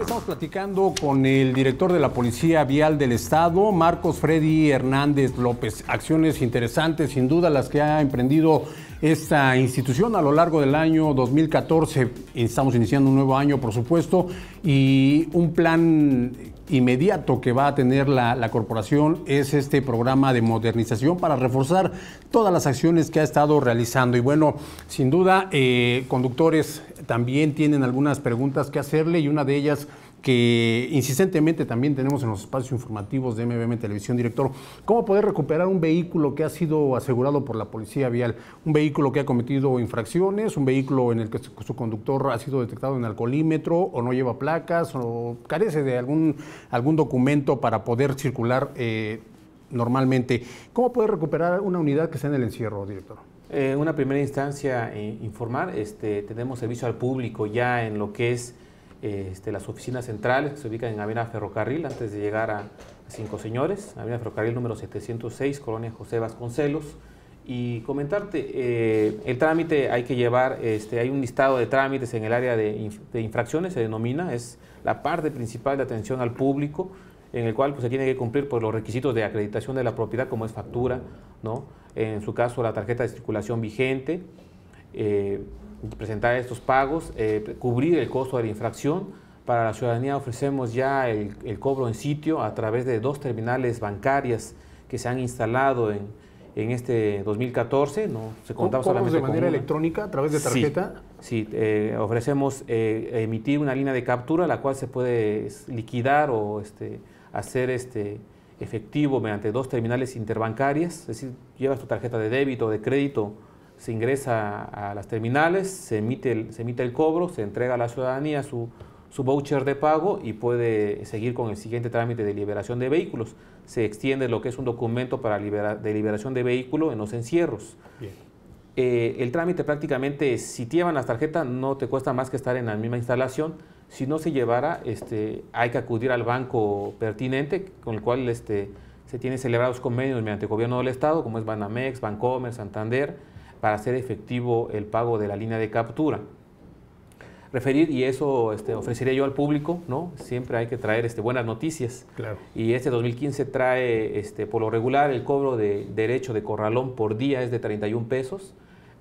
estamos platicando con el director de la Policía Vial del Estado, Marcos Freddy Hernández López. Acciones interesantes, sin duda, las que ha emprendido esta institución a lo largo del año 2014. Estamos iniciando un nuevo año, por supuesto, y un plan inmediato que va a tener la, corporación es este programa de modernización para reforzar todas las acciones que ha estado realizando. Y bueno, sin duda, eh, conductores también tienen algunas preguntas que hacerle y una de ellas que insistentemente también tenemos en los espacios informativos de MBM Televisión, director. ¿Cómo poder recuperar un vehículo que ha sido asegurado por la policía vial? Un vehículo que ha cometido infracciones, un vehículo en el que su conductor ha sido detectado en alcoholímetro o no lleva placas o carece de algún, algún documento para poder circular eh, normalmente. ¿Cómo poder recuperar una unidad que está en el encierro, director? En eh, una primera instancia, eh, informar, este, tenemos servicio al público ya en lo que es este, las oficinas centrales que se ubican en Avenida Ferrocarril, antes de llegar a Cinco Señores, Avenida Ferrocarril número 706, Colonia José Vasconcelos. Y comentarte, eh, el trámite hay que llevar, este, hay un listado de trámites en el área de, infracciones, se denomina, es la parte principal de atención al público, en el cual pues, se tiene que cumplir por pues, los requisitos de acreditación de la propiedad, como es factura, ¿no? en su caso la tarjeta de circulación vigente. Eh, presentar estos pagos, eh, cubrir el costo de la infracción. Para la ciudadanía ofrecemos ya el, cobro en sitio a través de dos terminales bancarias que se han instalado en, este 2014. No se contaba de manera electrónica a través de tarjeta. Sí, eh, ofrecemos eh, emitir una línea de captura la cual se puede liquidar o este, hacer este efectivo mediante dos terminales interbancarias, es decir, llevas tu tarjeta de débito o de crédito se ingresa a las terminales, se emite el, se emite el cobro, se entrega a la ciudadanía su, voucher de pago y puede seguir con el siguiente trámite de liberación de vehículos. Se extiende lo que es un documento para libera, de liberación de vehículo en los encierros. Eh, el trámite prácticamente, si te llevan las tarjetas, no te cuesta más que estar en la misma instalación. Si no se llevara, este, hay que acudir al banco pertinente con el cual este, se tienen celebrados convenios mediante el gobierno del Estado, como es Banamex, Bancomer, Santander para hacer efectivo el pago de la línea de captura. Referir, y eso este, ofrecería yo al público, ¿no? Siempre hay que traer este, buenas noticias. Y este 2015 trae, este, por lo regular, el cobro de derecho de corralón por día es de 31 pesos.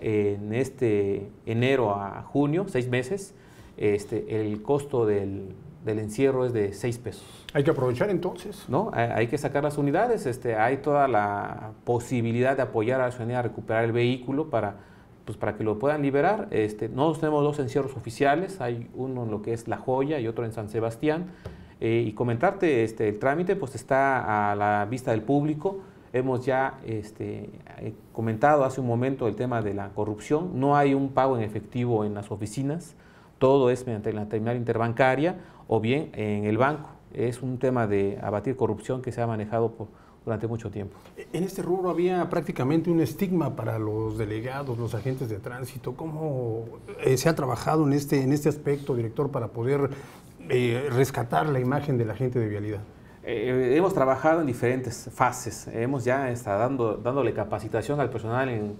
En este enero a junio, seis meses, este, el costo del, del encierro es de 6 pesos. Hay que aprovechar entonces. No, hay que sacar las unidades, este, hay toda la posibilidad de apoyar a la ciudadanía a recuperar el vehículo para, pues, para que lo puedan liberar. Este, nosotros tenemos dos encierros oficiales, hay uno en lo que es La Joya y otro en San Sebastián. Eh, y comentarte, este, el trámite pues está a la vista del público. Hemos ya este, eh, comentado hace un momento el tema de la corrupción. No hay un pago en efectivo en las oficinas todo es mediante la terminal interbancaria o bien en el banco. Es un tema de abatir corrupción que se ha manejado durante mucho tiempo. En este rubro había prácticamente un estigma para los delegados, los agentes de tránsito. ¿Cómo eh, se ha trabajado en este, en este aspecto, director, para poder eh, rescatar la imagen del agente de vialidad? Eh, hemos trabajado en diferentes fases. Hemos ya estado dando, dándole capacitación al personal en,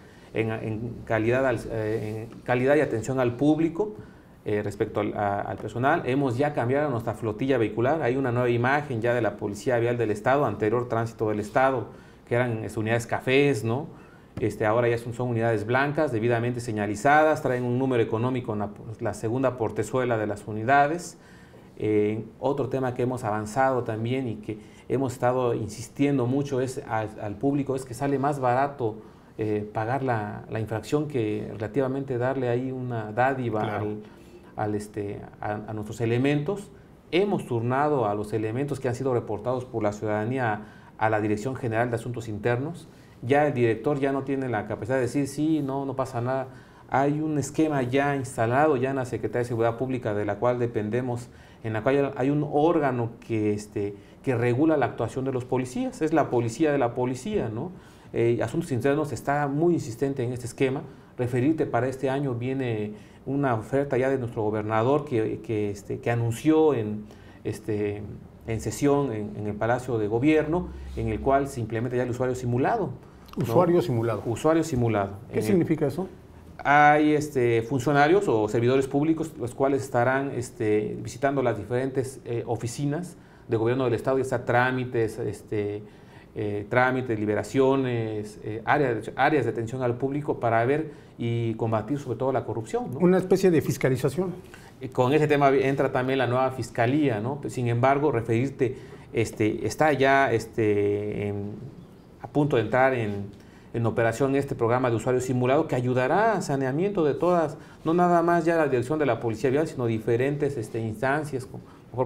calidad, en calidad y atención al público. Eh, respecto al, personal. Hemos ya cambiado nuestra flotilla vehicular. Hay una nueva imagen ya de la Policía Vial del Estado, anterior Tránsito del Estado, que eran este, unidades cafés, ¿no? Este, ahora ya son, unidades blancas, debidamente señalizadas, traen un número económico en la, segunda portezuela de las unidades. Eh, otro tema que hemos avanzado también y que hemos estado insistiendo mucho es al, público es que sale más barato eh, pagar la, infracción que relativamente darle ahí una dádiva este, a, nuestros elementos. Hemos turnado a los elementos que han sido reportados por la ciudadanía a, la Dirección General de Asuntos Internos. Ya el director ya no tiene la capacidad de decir, sí, no, no pasa nada. Hay un esquema ya instalado ya en la Secretaría de Seguridad Pública de la cual dependemos, en la cual hay un órgano que, este, que regula la actuación de los policías. Es la policía de la policía, ¿no? Eh, Asuntos Internos está muy insistente en este esquema referirte para este año viene una oferta ya de nuestro gobernador que, que, este, anunció en, este, en sesión en, el Palacio de Gobierno, en el cual se implementa ya el usuario simulado. Usuario simulado. Usuario simulado. ¿Qué significa eso? Hay este, funcionarios o servidores públicos los cuales estarán este, visitando las diferentes eh, oficinas de gobierno del Estado, y está trámites, este, eh, trámites, liberaciones, eh, áreas, áreas de atención al público para ver y combatir sobre todo la corrupción. Una especie de fiscalización. con ese tema entra también la nueva fiscalía, ¿no? Sin embargo, referirte, este, está ya este, a punto de entrar en, en operación este programa de usuario simulado que ayudará a saneamiento de todas, no nada más ya la dirección de la Policía Vial, sino diferentes este, instancias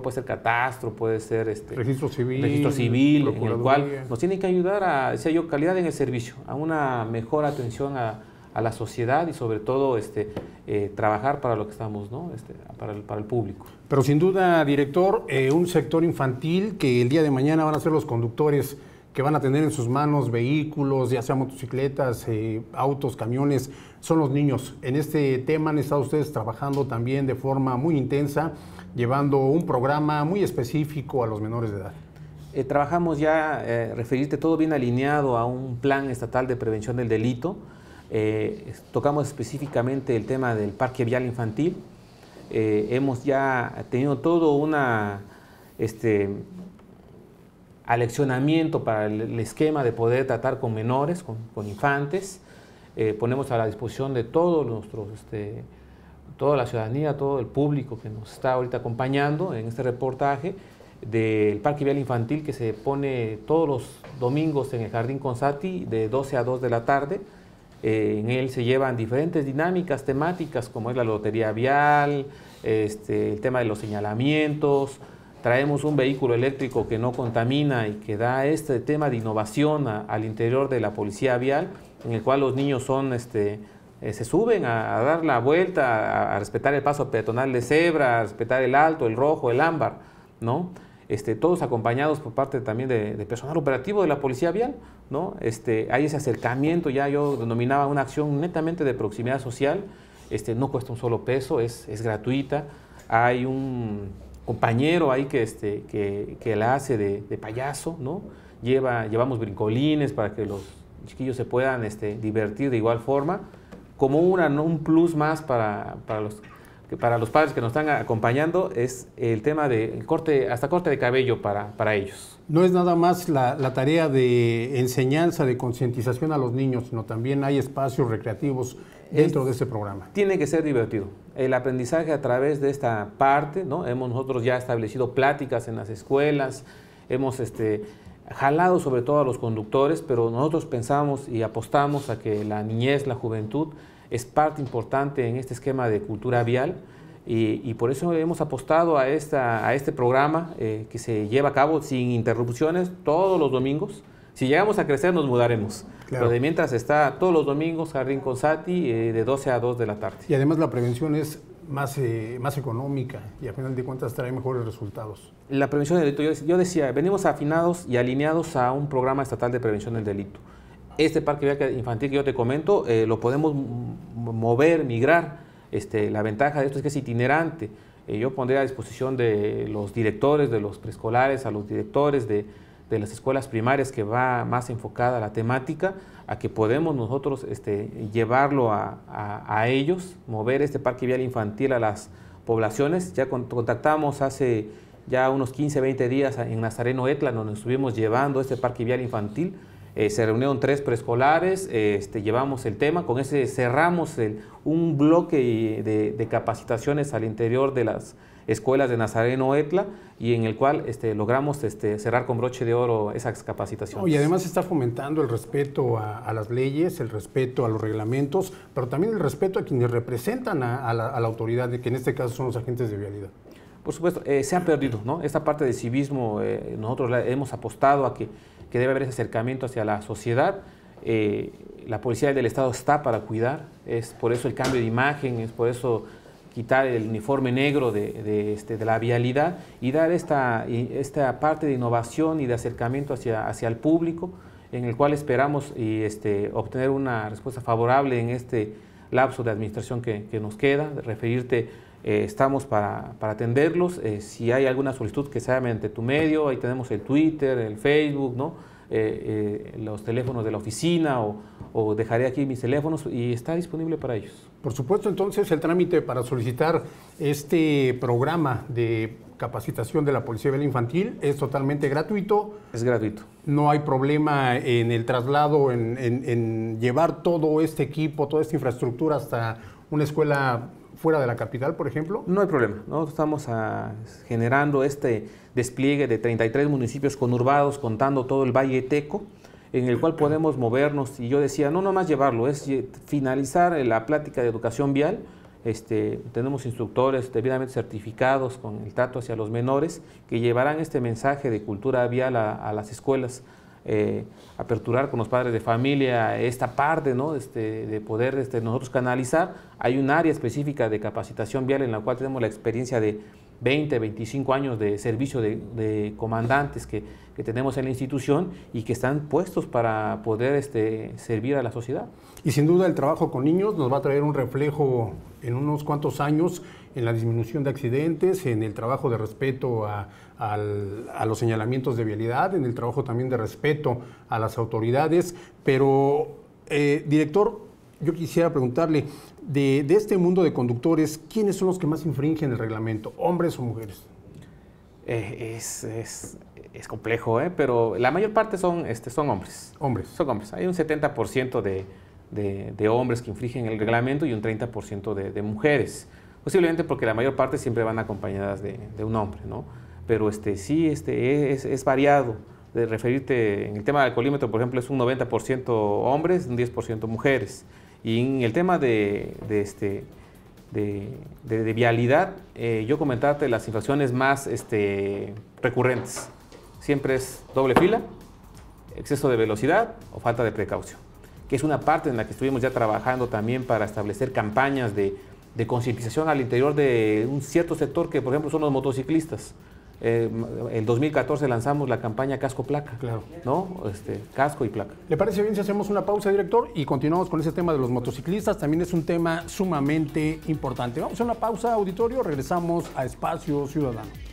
puede ser catastro, puede ser este, registro civil, registro civil en el cual nos tiene que ayudar a, decía yo, calidad en el servicio, a una mejor atención a, la sociedad y sobre todo este, eh, trabajar para lo que estamos, ¿no? este, para, el, para el público. Pero sin duda, director, eh, un sector infantil que el día de mañana van a ser los conductores que van a tener en sus manos vehículos, ya sea motocicletas, eh, autos, camiones, son los niños. En este tema han estado ustedes trabajando también de forma muy intensa, llevando un programa muy específico a los menores de edad. Eh, trabajamos ya, eh, referirte todo bien alineado a un plan estatal de prevención del delito. tocamos específicamente el tema del parque vial infantil. hemos ya tenido todo una este, aleccionamiento para el esquema de poder tratar con menores, con, infantes. Eh, ponemos a la disposición de todos nuestros, este, toda la ciudadanía, todo el público que nos está ahorita acompañando en este reportaje del Parque Vial Infantil que se pone todos los domingos en el Jardín Consati de 12 a 2 de la tarde. Eh, en él se llevan diferentes dinámicas temáticas como es la lotería vial, este, el tema de los señalamientos, traemos un vehículo eléctrico que no contamina y que da este tema de innovación al interior de la policía vial, en el cual los niños son, este, eh, se suben a, dar la vuelta, a, respetar el paso peatonal de cebra, a respetar el alto, el rojo, el ámbar, ¿no? Este, todos acompañados por parte también de, de, personal operativo de la policía vial, ¿no? Este, hay ese acercamiento, ya yo denominaba una acción netamente de proximidad social, este, no cuesta un solo peso, es, es gratuita, hay un compañero ahí que, este, que, la hace de, payaso, ¿no? Lleva, llevamos brincolines para que los chiquillos se puedan este, divertir de igual forma, como una, un plus más para, los, para los padres que nos están acompañando, es el tema del corte, hasta corte de cabello para, para ellos. No es nada más la tarea de enseñanza, de concientización a los niños, sino también hay espacios recreativos dentro de este programa. Tiene que ser divertido. El aprendizaje a través de esta parte, ¿no? Hemos nosotros ya establecido pláticas en las escuelas, hemos este, jalado sobre todo a los conductores, pero nosotros pensamos y apostamos a que la niñez, la juventud, es parte importante en este esquema de cultura vial. Y, por eso hemos apostado a, esta, a este programa eh, que se lleva a cabo sin interrupciones todos los domingos si llegamos a crecer, nos mudaremos. Pero de mientras está todos los domingos Jardín Consati eh, de 12 a 2 de la tarde. Y además la prevención es más, eh, más económica y a final de cuentas trae mejores resultados. La prevención del delito, yo, decía, venimos afinados y alineados a un programa estatal de prevención del delito. Este parque infantil que yo te comento eh, lo podemos mover, migrar. Este, la ventaja de esto es que es itinerante. yo pondré a disposición de los directores, de los preescolares, a los directores de de las escuelas primarias que va más enfocada a la temática, a que podemos nosotros este, llevarlo a, ellos, mover este parque vial infantil a las poblaciones. Ya contactamos hace ya unos 15, 20 días en Nazareno Etla, donde estuvimos llevando este parque vial infantil eh, se reunieron tres preescolares, este, llevamos el tema, con ese cerramos un bloque de, capacitaciones al interior de las escuelas de Nazareno Etla y en el cual este, logramos este, cerrar con broche de oro esas capacitaciones. y además está fomentando el respeto a, las leyes, el respeto a los reglamentos, pero también el respeto a quienes representan a, la, autoridad, que en este caso son los agentes de vialidad. Por supuesto, eh, se ha perdido, ¿no? Esta parte de civismo, eh, nosotros hemos apostado a que que debe haber ese acercamiento hacia la sociedad. Eh, la policía del Estado está para cuidar, es por eso el cambio de imagen, es por eso quitar el uniforme negro de, este, la vialidad y dar esta, esta, parte de innovación y de acercamiento hacia, hacia el público, en el cual esperamos este, obtener una respuesta favorable en este lapso de administración que, que nos queda, referirte eh, estamos para, atenderlos. Eh, si hay alguna solicitud que sea mediante tu medio, ahí tenemos el Twitter, el Facebook, ¿no? Eh, los teléfonos de la oficina o, dejaré aquí mis teléfonos y está disponible para ellos. Por supuesto, entonces el trámite para solicitar este programa de capacitación de la Policía Vela Infantil es totalmente gratuito. Es gratuito. No hay problema en el traslado, en llevar todo este equipo, toda esta infraestructura hasta una escuela fuera de la capital, por ejemplo? No hay problema. Nosotros estamos ah, generando este despliegue de 33 municipios conurbados, contando todo el Valle Teco, en el cual podemos movernos. Y yo decía, no nomás llevarlo, es finalizar eh, la plática de educación vial. Este, tenemos instructores debidamente certificados con el trato hacia los menores que llevarán este mensaje de cultura vial a las escuelas eh, aperturar con los padres de familia esta parte, ¿no? Este, de poder este, nosotros canalizar. Hay un área específica de capacitación vial en la cual tenemos la experiencia de 20, 25 años de servicio de, comandantes que, tenemos en la institución y que están puestos para poder este, servir a la sociedad. Y sin duda el trabajo con niños nos va a traer un reflejo en unos cuantos años en la disminución de accidentes, en el trabajo de respeto a, los señalamientos de vialidad, en el trabajo también de respeto a las autoridades. Pero, eh, director, yo quisiera preguntarle, de, este mundo de conductores, ¿quiénes son los que más infringen el reglamento, hombres o mujeres? Eh, es, complejo, ¿eh? pero la mayor parte son, este, son hombres. Hombres. Son hombres. Hay un 70% de, hombres que infringen el reglamento y un 30% de, mujeres. Posiblemente porque la mayor parte siempre van acompañadas de, un hombre, ¿no? Pero este, sí, este, es, variado de referirte en el tema del alcoholímetro, por ejemplo, es un 90% hombres, un 10% mujeres. Y en el tema de, este, de, vialidad, eh, yo comentarte las infracciones más este, recurrentes. Siempre es doble fila, exceso de velocidad o falta de precaución, que es una parte en la que estuvimos ya trabajando también para establecer campañas de, de concientización al interior de un cierto sector que, por ejemplo, son los motociclistas. Eh, en 2014 lanzamos la campaña Casco Placa. Claro. ¿No? Este, casco y placa. ¿Le parece bien si hacemos una pausa, director? Y continuamos con ese tema de los motociclistas. También es un tema sumamente importante. Vamos a una pausa, auditorio. Regresamos a Espacio Ciudadano.